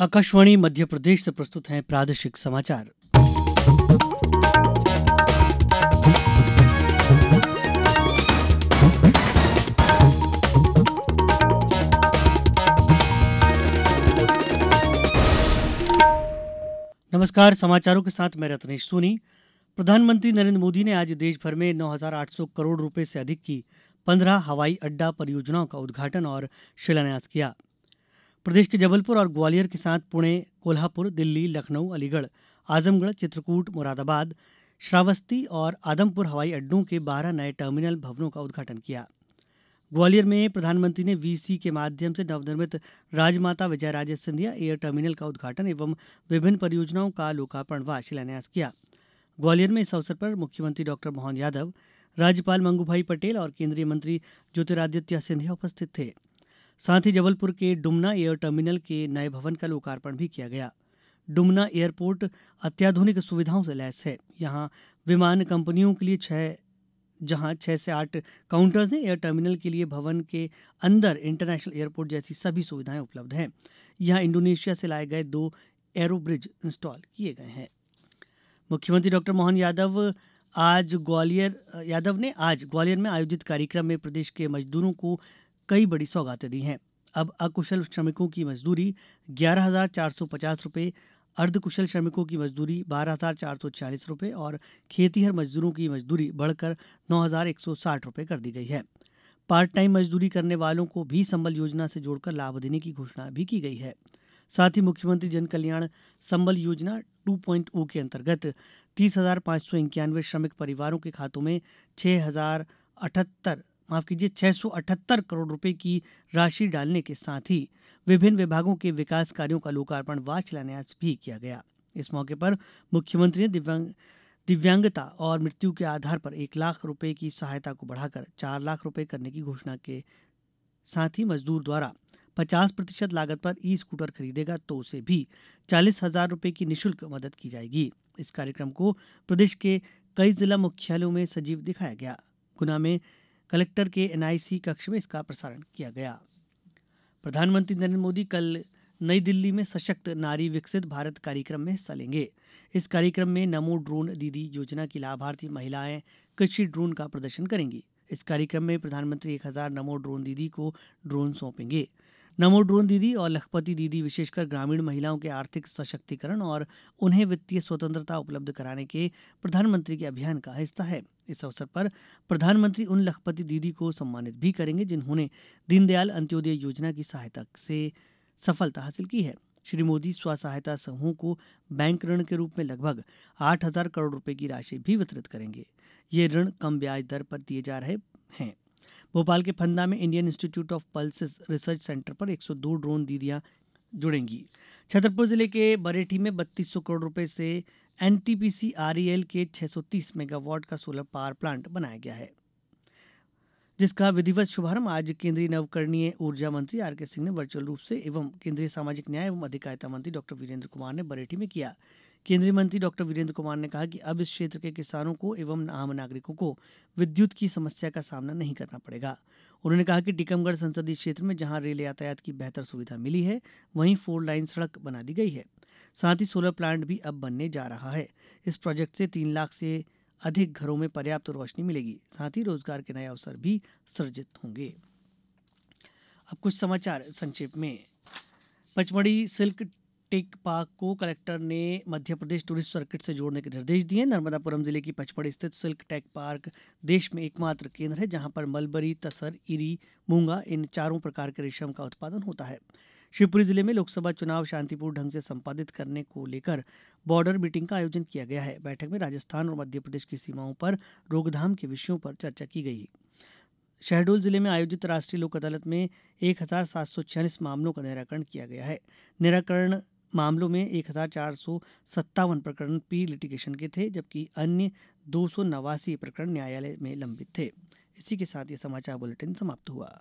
आकाशवाणी मध्य प्रदेश से प्रस्तुत है प्रादेशिक समाचार नमस्कार समाचारों के साथ मैं रत्नेश सोनी प्रधानमंत्री नरेंद्र मोदी ने आज देश भर में 9,800 करोड़ रुपए से अधिक की 15 हवाई अड्डा परियोजनाओं का उद्घाटन और शिलान्यास किया प्रदेश के जबलपुर और ग्वालियर के साथ पुणे कोल्हापुर दिल्ली लखनऊ अलीगढ़ आजमगढ़ चित्रकूट मुरादाबाद श्रावस्ती और आदमपुर हवाई अड्डों के बारह नए टर्मिनल भवनों का उद्घाटन किया ग्वालियर में प्रधानमंत्री ने वीसी के माध्यम से नवनिर्मित राजमाता विजयराजे सिंधिया एयर टर्मिनल का उद्घाटन एवं विभिन्न परियोजनाओं का लोकार्पण व शिलान्यास किया ग्वालियर में इस अवसर पर मुख्यमंत्री डॉक्टर मोहन यादव राज्यपाल मंगूभाई पटेल और केंद्रीय मंत्री ज्योतिरादित्य सिंधिया उपस्थित थे साथ ही जबलपुर के डुमना एयर टर्मिनल के नए भवन का लोकार्पण भी किया गया डुमना एयरपोर्ट अत्याधुनिक सुविधाओं से लैस है यहां विमान कंपनियों के लिए छह जहां छह से आठ काउंटर्स हैं एयर टर्मिनल के लिए भवन के अंदर इंटरनेशनल एयरपोर्ट जैसी सभी सुविधाएं उपलब्ध हैं यहां इंडोनेशिया से लाए गए दो एरोब्रिज ब्रिज इंस्टॉल किए गए हैं मुख्यमंत्री डॉक्टर मोहन यादव आज ग्वालियर यादव ने आज ग्वालियर में आयोजित कार्यक्रम में प्रदेश के मजदूरों को कई बड़ी सौगातें दी हैं अब अकुशल श्रमिकों की मजदूरी ग्यारह हजार चार सौ पचास अर्धकुशल श्रमिकों की मजदूरी बारह हजार चार सौ छियालीस और खेतीहर मजदूरों की मजदूरी बढ़कर नौ हजार एक सौ साठ कर दी गई है पार्ट टाइम मजदूरी करने वालों को भी संबल योजना से जोड़कर लाभ देने की घोषणा भी की गई है साथ ही मुख्यमंत्री जन कल्याण संबल योजना 2.0 के अंतर्गत तीस हजार पाँच सौ इक्यानवे श्रमिक परिवारों के खातों में छः हजार अठहत्तर माफ कीजिए छह करोड़ रुपए की राशि डालने के साथ ही विभिन्न विभागों के विकास कार्यों का लोकार्पण व शिलान्यास भी किया गया इस मौके पर मुख्यमंत्री ने दिव्यांग दिव्यांगता और मृत्यु के आधार पर एक लाख रुपए की सहायता को बढ़ाकर चार लाख रुपए करने की घोषणा के साथ ही मजदूर द्वारा पचास प्रतिशत लागत पर ई स्कूटर खरीदेगा तो उसे भी चालीस हजार रुपए की निशुल्क मदद की जाएगी इस कार्यक्रम को प्रदेश के कई जिला मुख्यालयों में सजीव दिखाया गया गुना में कलेक्टर के एनआईसी कक्ष में इसका प्रसारण किया गया प्रधानमंत्री नरेंद्र मोदी कल नई दिल्ली में सशक्त नारी विकसित भारत कार्यक्रम में हिस्सा लेंगे इस कार्यक्रम में नमो ड्रोन दीदी योजना की लाभार्थी महिलाएं कृषि ड्रोन का प्रदर्शन करेंगी इस कार्यक्रम में प्रधानमंत्री एक हजार नमो ड्रोन दीदी को ड्रोन सौंपेंगे नमो ड्रोन दीदी और लखपति दीदी विशेषकर ग्रामीण महिलाओं के आर्थिक सशक्तिकरण और उन्हें वित्तीय स्वतंत्रता उपलब्ध कराने के प्रधानमंत्री के अभियान का हिस्सा है इस अवसर पर प्रधानमंत्री उन लखपति दीदी को सम्मानित भी करेंगे जिन्होंने दीनदयाल अंत्योदय योजना की सहायता से सफलता हासिल की है श्री मोदी स्व सहायता समूहों को बैंक ऋण के रूप में लगभग आठ हजार करोड़ रुपये की राशि भी वितरित करेंगे ये ऋण कम ब्याज दर पर दिए जा रहे हैं भोपाल के फंदा में Indian institute of pulses research centre पर 102 ड्रोन दीदियां जुड़ेंगी छतरपुर जिले के बरेठी में बत्तीस करोड़ रुपए से एनटीपीसी आरईएल के 630 मेगावाट का सोलर पावर प्लांट बनाया गया है जिसका विधिवत शुभारंभ आज केंद्रीय नवकरणीय ऊर्जा मंत्री आरके सिंह ने वर्चुअल रूप से एवं केंद्रीय सामाजिक न्याय एवं अधिकारिता मंत्री डॉ वीरेंद्र कुमार ने बरेठी में किया केंद्रीय मंत्री डॉ वीरेंद्र कुमार ने कहा कि अब इस क्षेत्र के किसानों को एवं आम नागरिकों को विद्युत की समस्या का सामना नहीं करना पड़ेगा उन्होंने कहा कि टीकमगढ़ संसदीय क्षेत्र में जहां रेल यातायात की बेहतर सुविधा मिली है वहीं फोर लाइन सड़क बना दी गई है साथ ही सोलर प्लांट भी अब बनने जा रहा है इस प्रोजेक्ट से तीन लाख से अधिक घरों में पर्याप्त रोशनी मिलेगी साथ ही रोजगार के नए अवसर भी सृजित होंगे अब कुछ समाचार संक्षेप में पचमढ़ी सिल्क टेक पार्क को कलेक्टर ने मध्य प्रदेश टूरिस्ट सर्किट से जोड़ने के निर्देश दिए नर्मदापुरम जिले की पचपड़ी स्थित सिल्क टेक पार्क देश में एकमात्र केंद्र है जहां पर मलबरी तसर इरी मूंगा इन चारों प्रकार के रेशम का उत्पादन होता है शिवपुरी जिले में लोकसभा चुनाव शांतिपूर्ण ढंग से संपादित करने को लेकर बॉर्डर मीटिंग का आयोजन किया गया है बैठक में राजस्थान और मध्य प्रदेश की सीमाओं पर रोकधाम के विषयों पर चर्चा की गई शहडोल जिले में आयोजित राष्ट्रीय लोक अदालत में एक मामलों का निराकरण किया गया है निराकरण मामलों में एक प्रकरण पी लिटिगेशन के थे जबकि अन्य दो प्रकरण न्यायालय में लंबित थे इसी के साथ ये समाचार बुलेटिन समाप्त हुआ